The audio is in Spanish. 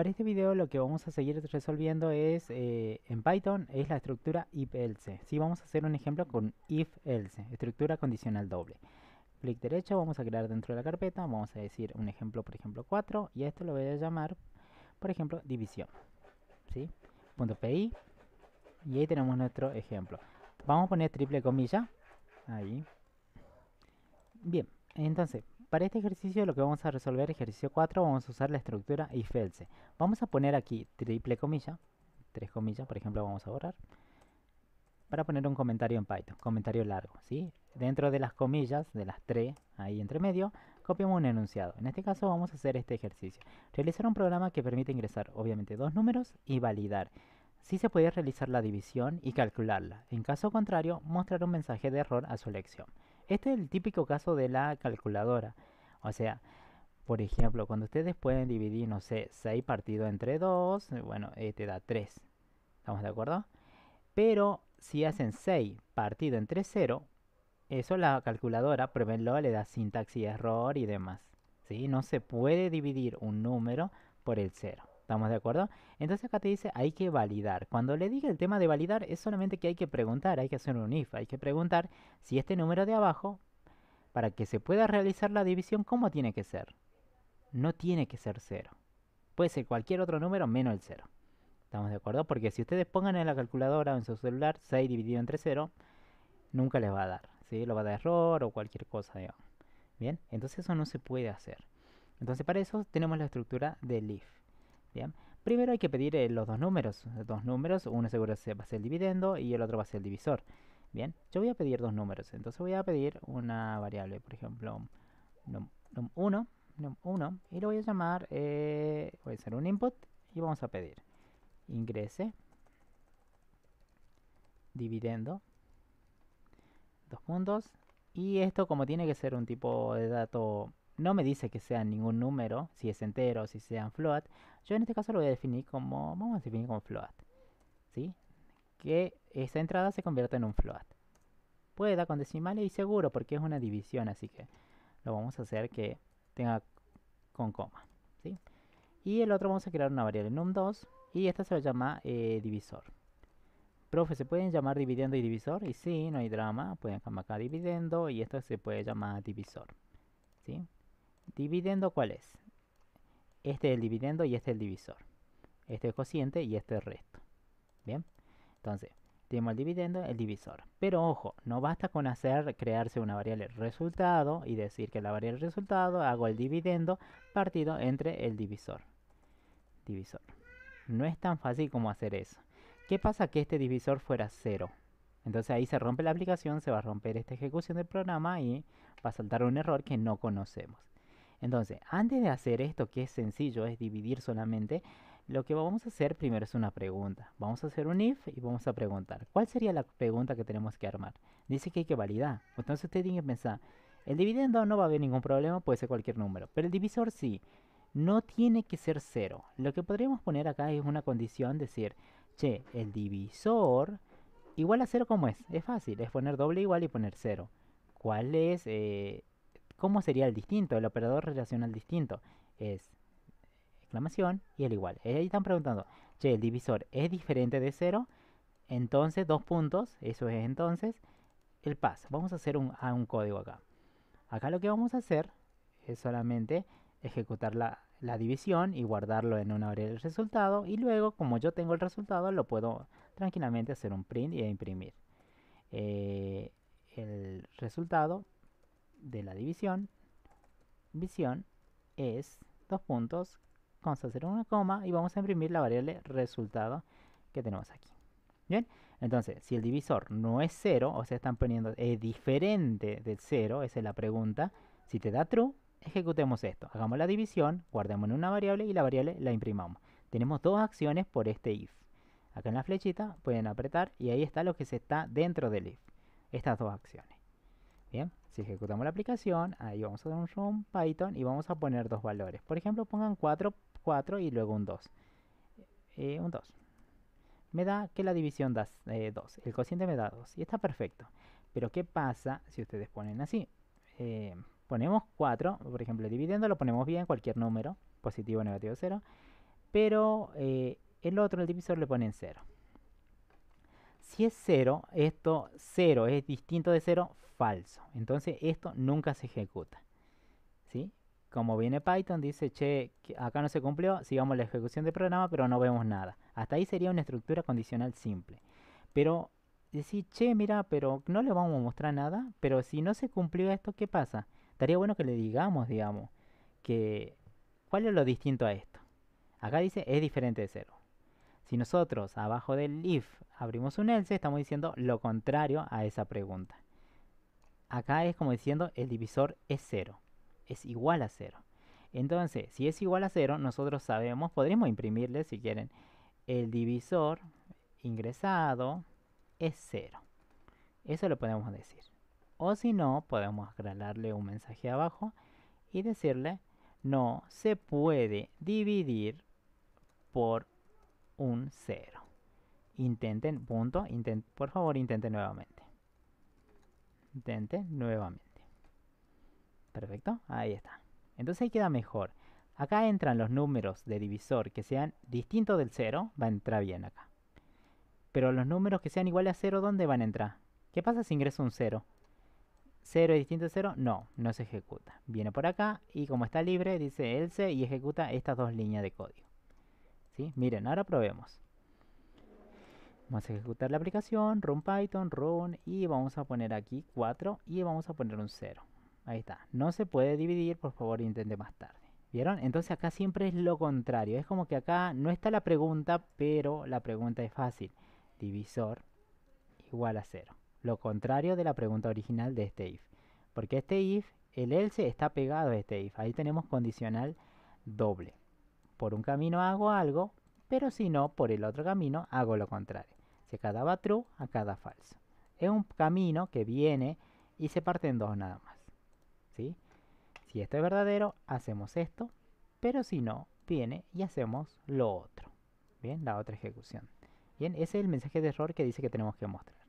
Para este video lo que vamos a seguir resolviendo es, eh, en Python, es la estructura if-else. Sí, vamos a hacer un ejemplo con if-else, estructura condicional doble. Clic derecho, vamos a crear dentro de la carpeta, vamos a decir un ejemplo, por ejemplo, 4, y a esto lo voy a llamar, por ejemplo, división. ¿Sí? Punto y ahí tenemos nuestro ejemplo. Vamos a poner triple comilla, ahí. Bien, entonces, para este ejercicio lo que vamos a resolver, ejercicio 4, vamos a usar la estructura IFELSE. Vamos a poner aquí triple comilla, tres comillas, por ejemplo, vamos a borrar, para poner un comentario en Python, comentario largo, ¿sí? Dentro de las comillas, de las tres, ahí entre medio, copiamos un enunciado. En este caso vamos a hacer este ejercicio. Realizar un programa que permite ingresar, obviamente, dos números y validar. Si se puede realizar la división y calcularla. En caso contrario, mostrar un mensaje de error a su elección este es el típico caso de la calculadora. O sea, por ejemplo, cuando ustedes pueden dividir, no sé, 6 partido entre 2, eh, bueno, este te da 3. ¿Estamos de acuerdo? Pero si hacen 6 partido entre 0, eso la calculadora, pruébenlo, le da sintaxis error y demás. ¿sí? No se puede dividir un número por el 0. ¿Estamos de acuerdo? Entonces acá te dice hay que validar. Cuando le diga el tema de validar es solamente que hay que preguntar, hay que hacer un if, hay que preguntar si este número de abajo, para que se pueda realizar la división, ¿cómo tiene que ser? No tiene que ser cero Puede ser cualquier otro número menos el 0. ¿Estamos de acuerdo? Porque si ustedes pongan en la calculadora o en su celular 6 dividido entre 0, nunca les va a dar. ¿sí? Lo va a dar error o cualquier cosa, Bien, entonces eso no se puede hacer. Entonces para eso tenemos la estructura del if. Primero hay que pedir eh, los dos números. Dos números, uno seguro va a ser el dividendo y el otro va a ser el divisor. Bien, yo voy a pedir dos números. Entonces voy a pedir una variable, por ejemplo, num1, y lo voy a llamar, eh, voy a hacer un input y vamos a pedir ingrese dividendo dos puntos y esto como tiene que ser un tipo de dato no me dice que sea ningún número, si es entero, si sea float, yo en este caso lo voy a definir como, vamos a definir como float, ¿sí? Que esta entrada se convierta en un float. puede dar con decimales y seguro porque es una división, así que lo vamos a hacer que tenga con coma, ¿sí? Y el otro vamos a crear una variable num2 y esta se va a llamar eh, divisor. Profe, ¿se pueden llamar dividendo y divisor? Y sí, no hay drama, pueden llamar acá dividendo y esto se puede llamar divisor, ¿sí? ¿Dividendo cuál es? Este es el dividendo y este es el divisor. Este es el cociente y este es el resto. Bien, entonces tenemos el dividendo, el divisor. Pero ojo, no basta con hacer crearse una variable resultado y decir que la variable resultado hago el dividendo partido entre el divisor. Divisor. No es tan fácil como hacer eso. ¿Qué pasa que este divisor fuera cero? Entonces ahí se rompe la aplicación, se va a romper esta ejecución del programa y va a saltar un error que no conocemos. Entonces, antes de hacer esto, que es sencillo, es dividir solamente, lo que vamos a hacer primero es una pregunta. Vamos a hacer un if y vamos a preguntar. ¿Cuál sería la pregunta que tenemos que armar? Dice que hay que validar. Entonces usted tiene que pensar, el dividendo no va a haber ningún problema, puede ser cualquier número. Pero el divisor sí. No tiene que ser cero. Lo que podríamos poner acá es una condición, decir, che, el divisor igual a cero como es. Es fácil, es poner doble igual y poner cero. ¿Cuál es eh, ¿Cómo sería el distinto? El operador relacional distinto es exclamación y el igual. Eh, ahí están preguntando, che, el divisor es diferente de cero. entonces dos puntos, eso es entonces el paso. Vamos a hacer un, código acá. Acá lo que vamos a hacer es solamente ejecutar la, división y guardarlo en una variable del resultado y luego como yo tengo el resultado lo puedo tranquilamente hacer un print y imprimir eh, el resultado de la división, visión, es, dos puntos, consta hacer una coma y vamos a imprimir la variable resultado que tenemos aquí. Bien, entonces, si el divisor no es 0, o sea, están poniendo, es diferente del 0, esa es la pregunta, si te da true, ejecutemos esto. Hagamos la división, guardemos en una variable y la variable la imprimamos. Tenemos dos acciones por este if. Acá en la flechita pueden apretar y ahí está lo que se está dentro del if. Estas dos acciones. Bien. Si ejecutamos la aplicación, ahí vamos a dar un Python y vamos a poner dos valores. Por ejemplo, pongan 4, 4 y luego un 2. Eh, eh, un 2. Me da que la división da 2. Eh, el cociente me da 2. Y está perfecto. Pero ¿qué pasa si ustedes ponen así? ponemos 4, por ejemplo, dividiendo lo ponemos bien, cualquier número, positivo, negativo, 0. Pero el otro, el divisor, le ponen 0. Si es 0, esto 0 es distinto de 0, falso. Entonces esto nunca se ejecuta. ¿Sí? Como viene Python, dice, che, acá no se cumplió, sigamos la ejecución del programa, pero no vemos nada. Hasta ahí sería una estructura condicional simple. Pero decir, che, mira, pero no le vamos a mostrar nada, pero si no se cumplió esto, ¿qué pasa? Estaría bueno que le digamos, digamos, que cuál es lo distinto a esto. Acá dice, es diferente de cero. Si nosotros abajo del if abrimos un else, estamos diciendo lo contrario a esa pregunta acá es como diciendo el divisor es cero, es igual a cero. Entonces, si es igual a cero, nosotros sabemos, podríamos imprimirle si quieren, el divisor ingresado es cero. Eso lo podemos decir. O si no, podemos agregarle un mensaje abajo y decirle no se puede dividir por un cero. Intenten, punto, por favor intenten nuevamente. Intente nuevamente. Perfecto, ahí está. Entonces ahí queda mejor. Acá entran los números de divisor que sean distintos del 0, va a entrar bien acá. Pero los números que sean iguales a 0, ¿dónde van a entrar? ¿Qué pasa si ingreso un 0? ¿0 es distinto de 0? No, no se ejecuta. Viene por acá y como está libre, dice else y ejecuta estas dos líneas de código. ¿Sí? Miren, ahora probemos. Vamos a ejecutar la aplicación, run python, run y vamos a poner aquí 4 y vamos a poner un 0. Ahí está, no se puede dividir, por favor intente más tarde. ¿Vieron? Entonces acá siempre es lo contrario, es como que acá no está la pregunta, pero la pregunta es fácil. Divisor igual a 0. Lo contrario de la pregunta original de este if. Porque este if, el else está pegado a este if. Ahí tenemos condicional doble. Por un camino hago algo, pero si no, por el otro camino hago lo contrario. Si cada va true, acá da falso. Es un camino que viene y se parte en dos nada más. ¿sí? Si esto es verdadero, hacemos esto, pero si no, viene y hacemos lo otro. Bien, la otra ejecución. Bien, ese es el mensaje de error que dice que tenemos que mostrar.